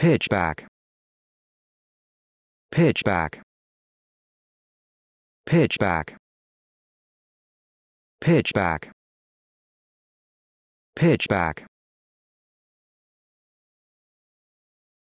pitch back pitch back pitch back pitch back pitch back